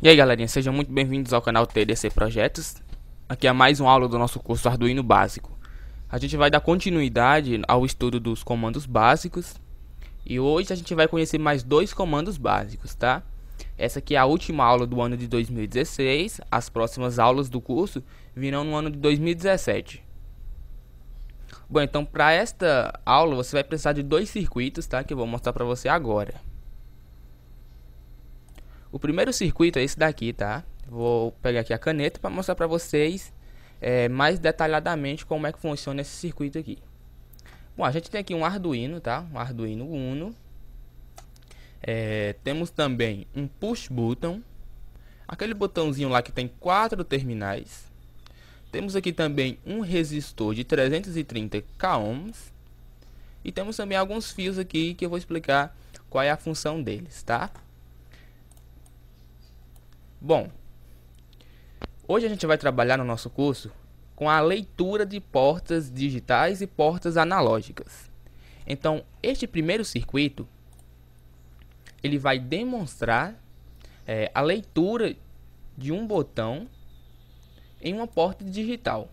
E aí galerinha, sejam muito bem-vindos ao canal TDC Projetos. Aqui é mais uma aula do nosso curso Arduino Básico. A gente vai dar continuidade ao estudo dos comandos básicos. E hoje a gente vai conhecer mais dois comandos básicos, tá? Essa aqui é a última aula do ano de 2016. As próximas aulas do curso virão no ano de 2017. Bom, então para esta aula você vai precisar de dois circuitos, tá? Que eu vou mostrar para você agora. O primeiro circuito é esse daqui, tá? Vou pegar aqui a caneta para mostrar para vocês é, mais detalhadamente como é que funciona esse circuito aqui. Bom, a gente tem aqui um Arduino, tá? Um Arduino Uno é, temos também um push button, aquele botãozinho lá que tem quatro terminais. Temos aqui também um resistor de 330 ohms E temos também alguns fios aqui que eu vou explicar qual é a função deles, tá? Bom, hoje a gente vai trabalhar no nosso curso com a leitura de portas digitais e portas analógicas. Então, este primeiro circuito ele vai demonstrar é, a leitura de um botão em uma porta digital.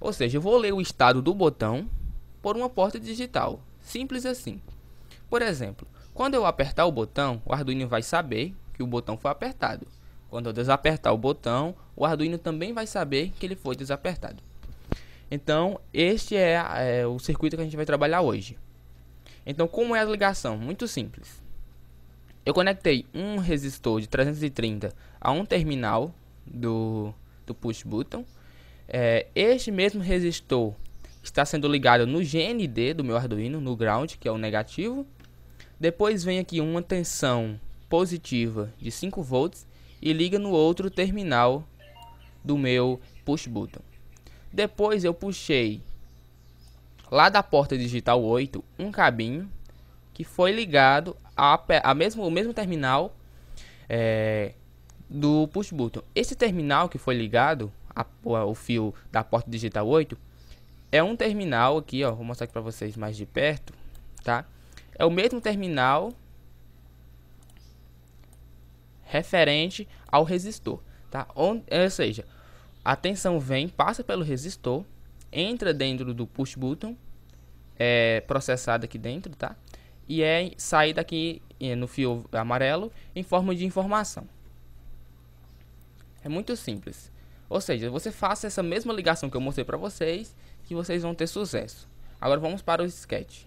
Ou seja, eu vou ler o estado do botão por uma porta digital. Simples assim. Por exemplo, quando eu apertar o botão, o Arduino vai saber que o botão foi apertado. Quando eu desapertar o botão, o Arduino também vai saber que ele foi desapertado. Então, este é, é o circuito que a gente vai trabalhar hoje. Então, como é a ligação? Muito simples. Eu conectei um resistor de 330 a um terminal do, do push button. É, este mesmo resistor está sendo ligado no GND do meu Arduino, no ground, que é o negativo. Depois vem aqui uma tensão positiva de 5 volts e liga no outro terminal do meu push button. Depois eu puxei lá da porta digital 8 um cabinho que foi ligado a, a mesmo, o mesmo terminal é, do push button. Esse terminal que foi ligado ao fio da porta digital 8 é um terminal aqui, ó, vou mostrar aqui para vocês mais de perto, tá? É o mesmo terminal referente ao resistor, tá? Onde, ou seja, a tensão vem, passa pelo resistor, entra dentro do push button, é processado aqui dentro, tá? e é sair daqui é, no fio amarelo em forma de informação. É muito simples. Ou seja, você faça essa mesma ligação que eu mostrei para vocês, que vocês vão ter sucesso. Agora vamos para o sketch.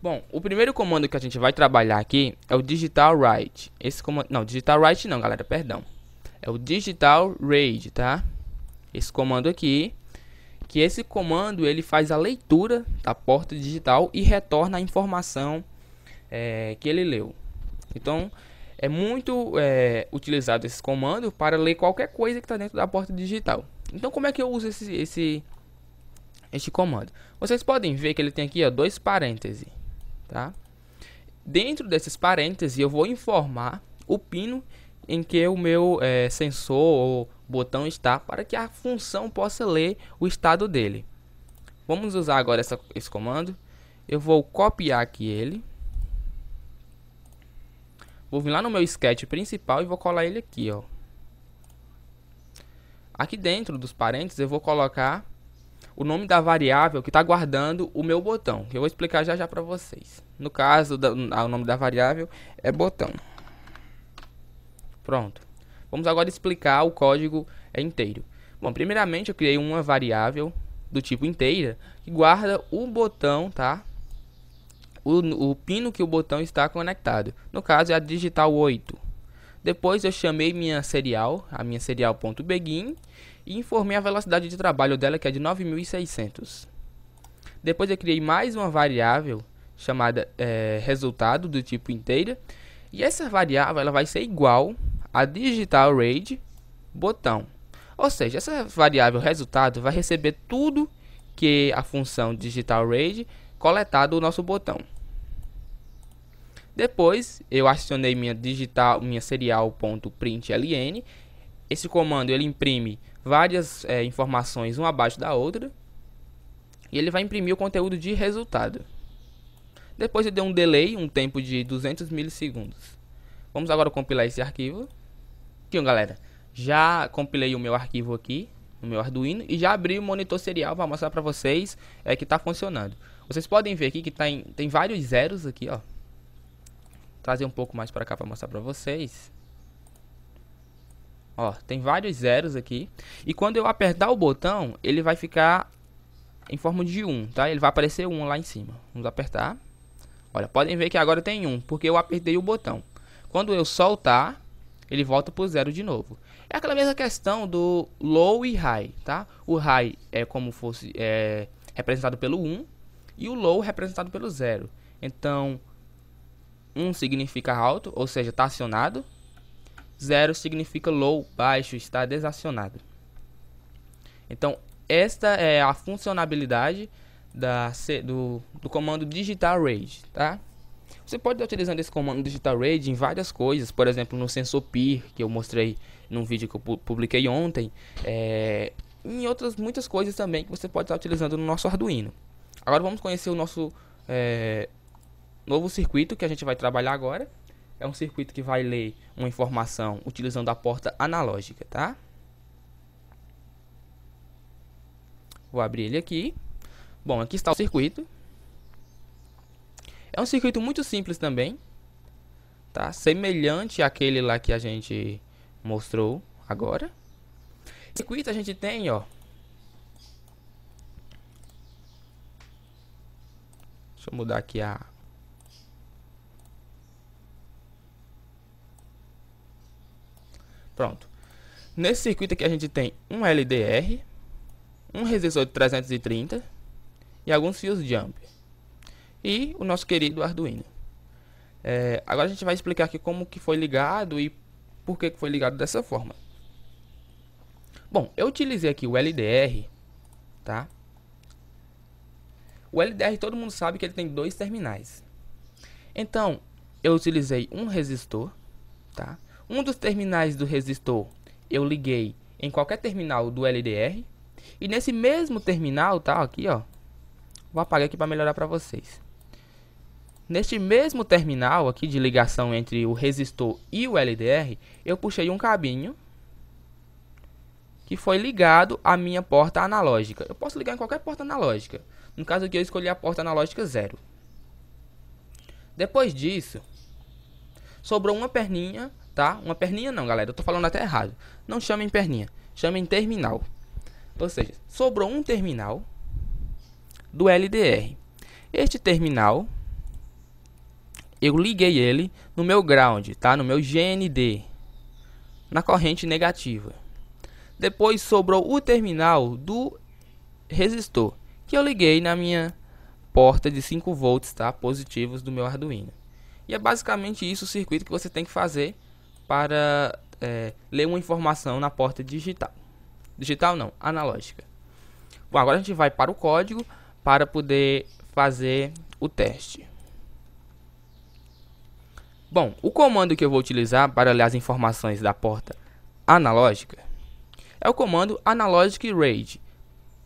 Bom, o primeiro comando que a gente vai trabalhar aqui é o digital write. Esse comando, não, digital write não, galera, perdão. É o digital read, tá? Esse comando aqui, que esse comando ele faz a leitura da porta digital e retorna a informação é, que ele leu. Então é muito é, utilizado esse comando para ler qualquer coisa que está dentro da porta digital. Então como é que eu uso esse, esse este comando? Vocês podem ver que ele tem aqui ó, dois parênteses, tá? Dentro desses parênteses eu vou informar o pino em que o meu é, sensor ou botão está para que a função possa ler o estado dele. Vamos usar agora essa, esse comando. Eu vou copiar aqui ele. Vou vir lá no meu sketch principal e vou colar ele aqui, ó. Aqui dentro dos parênteses eu vou colocar o nome da variável que está guardando o meu botão. Eu vou explicar já já para vocês. No caso, o nome da variável é botão. Pronto. Vamos agora explicar o código inteiro. Bom, primeiramente eu criei uma variável do tipo inteira que guarda o botão, tá? O, o pino que o botão está conectado. No caso é a digital 8. Depois eu chamei minha serial, a minha serial.begin e informei a velocidade de trabalho dela que é de 9600. Depois eu criei mais uma variável chamada é, resultado do tipo inteira e essa variável ela vai ser igual a digital read botão. Ou seja, essa variável resultado vai receber tudo que a função digital read coletar do nosso botão. Depois eu acionei minha digital, minha serial.println. Esse comando ele imprime várias é, informações uma abaixo da outra e ele vai imprimir o conteúdo de resultado. Depois eu dei um delay, um tempo de 200 milissegundos. Vamos agora compilar esse arquivo. Então galera. Já compilei o meu arquivo aqui, no meu Arduino, e já abri o monitor serial para mostrar para vocês é, que está funcionando. Vocês podem ver aqui que tem tá tem vários zeros aqui, ó. trazer um pouco mais para cá para mostrar para vocês. Ó, tem vários zeros aqui. E quando eu apertar o botão, ele vai ficar em forma de 1, um, tá? Ele vai aparecer 1 um lá em cima. Vamos apertar. Olha, podem ver que agora tem 1, um, porque eu apertei o botão. Quando eu soltar, ele volta o zero de novo. É aquela mesma questão do low e high, tá? O high é como fosse é, representado pelo 1 e o low representado pelo zero. Então, 1 significa alto, ou seja, está acionado. 0 significa low, baixo, está desacionado. Então, esta é a funcionalidade da, do, do comando digital range, tá? Você pode estar utilizando esse comando digital RAID em várias coisas, por exemplo, no sensor PIR, que eu mostrei num vídeo que eu publiquei ontem, é, em outras muitas coisas também que você pode estar utilizando no nosso Arduino. Agora vamos conhecer o nosso é, novo circuito que a gente vai trabalhar agora. É um circuito que vai ler uma informação utilizando a porta analógica, tá? Vou abrir ele aqui. Bom, aqui está o circuito. É um circuito muito simples também, tá? Semelhante àquele lá que a gente mostrou agora. Circuito a gente tem, ó. Deixa eu mudar aqui a Pronto. Nesse circuito aqui a gente tem um LDR, um resistor de 330 e alguns fios jump e o nosso querido Arduino. É, agora a gente vai explicar aqui como que foi ligado e por que foi ligado dessa forma. Bom, eu utilizei aqui o LDR, tá? O LDR todo mundo sabe que ele tem dois terminais. Então, eu utilizei um resistor, tá? Um dos terminais do resistor eu liguei em qualquer terminal do LDR. E nesse mesmo terminal, tá? Aqui, ó. Vou apagar aqui para melhorar para vocês. Neste mesmo terminal aqui de ligação entre o resistor e o LDR, eu puxei um cabinho que foi ligado à minha porta analógica. Eu posso ligar em qualquer porta analógica. No caso aqui eu escolhi a porta analógica 0. Depois disso, sobrou uma perninha, tá? Uma perninha não, galera, eu tô falando até errado. Não chamem perninha, chamem terminal. Ou seja, sobrou um terminal do LDR. Este terminal eu liguei ele no meu ground, tá? No meu GND, na corrente negativa. Depois sobrou o terminal do resistor, que eu liguei na minha porta de 5 volts, tá? Positivos do meu Arduino. E é basicamente isso o circuito que você tem que fazer para é, ler uma informação na porta digital. Digital não, analógica. Bom, agora a gente vai para o código para poder fazer o teste. Bom, o comando que eu vou utilizar para ler as informações da porta analógica é o comando Analogic RAID,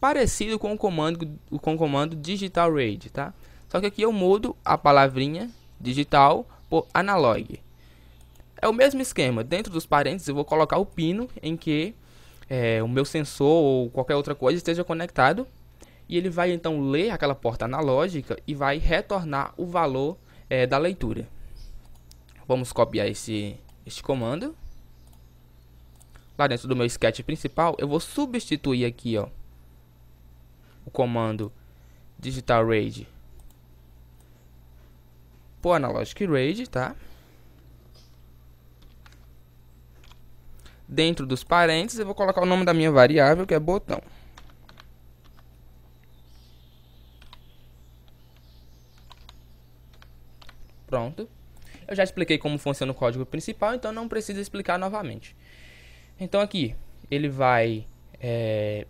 parecido com o comando, com o comando Digital RAID, tá? Só que aqui eu mudo a palavrinha digital por analog. É o mesmo esquema, dentro dos parênteses eu vou colocar o pino em que é, o meu sensor ou qualquer outra coisa esteja conectado e ele vai então ler aquela porta analógica e vai retornar o valor é, da leitura. Vamos copiar esse, este comando. Lá dentro do meu sketch principal, eu vou substituir aqui, ó, o comando digital RAID por analogic RAID, tá? Dentro dos parênteses, eu vou colocar o nome da minha variável, que é botão. Pronto. Eu já expliquei como funciona o código principal, então não precisa explicar novamente. Então aqui ele vai é,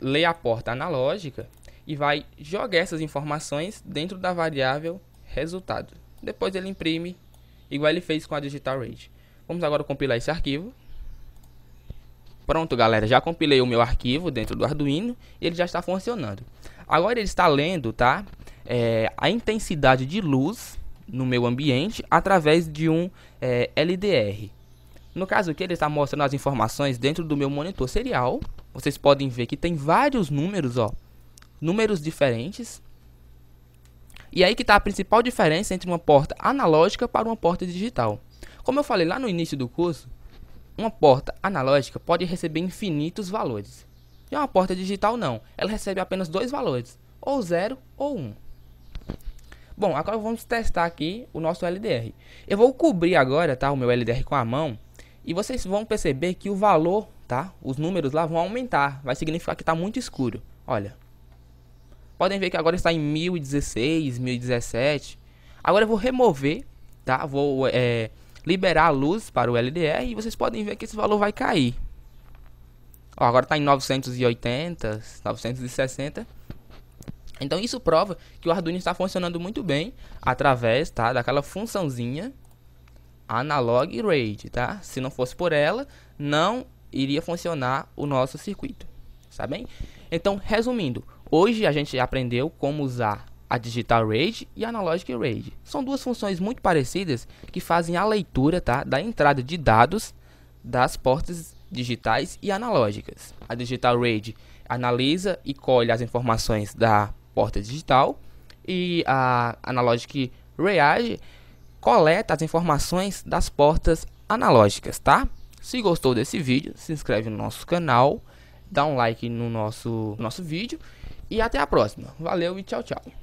ler a porta analógica e vai jogar essas informações dentro da variável resultado. Depois ele imprime, igual ele fez com a digital rate. Vamos agora compilar esse arquivo. Pronto, galera, já compilei o meu arquivo dentro do Arduino e ele já está funcionando. Agora ele está lendo, tá? É, a intensidade de luz no meu ambiente através de um é, eh, LDR. No caso aqui, ele está mostrando as informações dentro do meu monitor serial. Vocês podem ver que tem vários números, ó, números diferentes. E aí que está a principal diferença entre uma porta analógica para uma porta digital. Como eu falei lá no início do curso, uma porta analógica pode receber infinitos valores. E uma porta digital não, ela recebe apenas dois valores, ou zero ou Um. Bom, agora vamos testar aqui o nosso LDR. Eu vou cobrir agora, tá, o meu LDR com a mão. E vocês vão perceber que o valor, tá, os números lá vão aumentar. Vai significar que está muito escuro. Olha. Podem ver que agora está em 1016, 1017. Agora eu vou remover, tá, vou é, liberar a luz para o LDR e vocês podem ver que esse valor vai cair. Ó, agora está em 980, 960. Então isso prova que o Arduino está funcionando muito bem através tá, daquela funçãozinha analog RAID, tá? Se não fosse por ela, não iria funcionar o nosso circuito, tá bem? Então, resumindo, hoje a gente aprendeu como usar a digital rate e a analog RAID. São duas funções muito parecidas que fazem a leitura, tá, da entrada de dados das portas digitais e analógicas. A digital rate analisa e colhe as informações da porta digital e a Analogic Reage coleta as informações das portas analógicas, tá? Se gostou desse vídeo, se inscreve no nosso canal, dá um like no nosso, nosso vídeo e até a próxima. Valeu e tchau, tchau.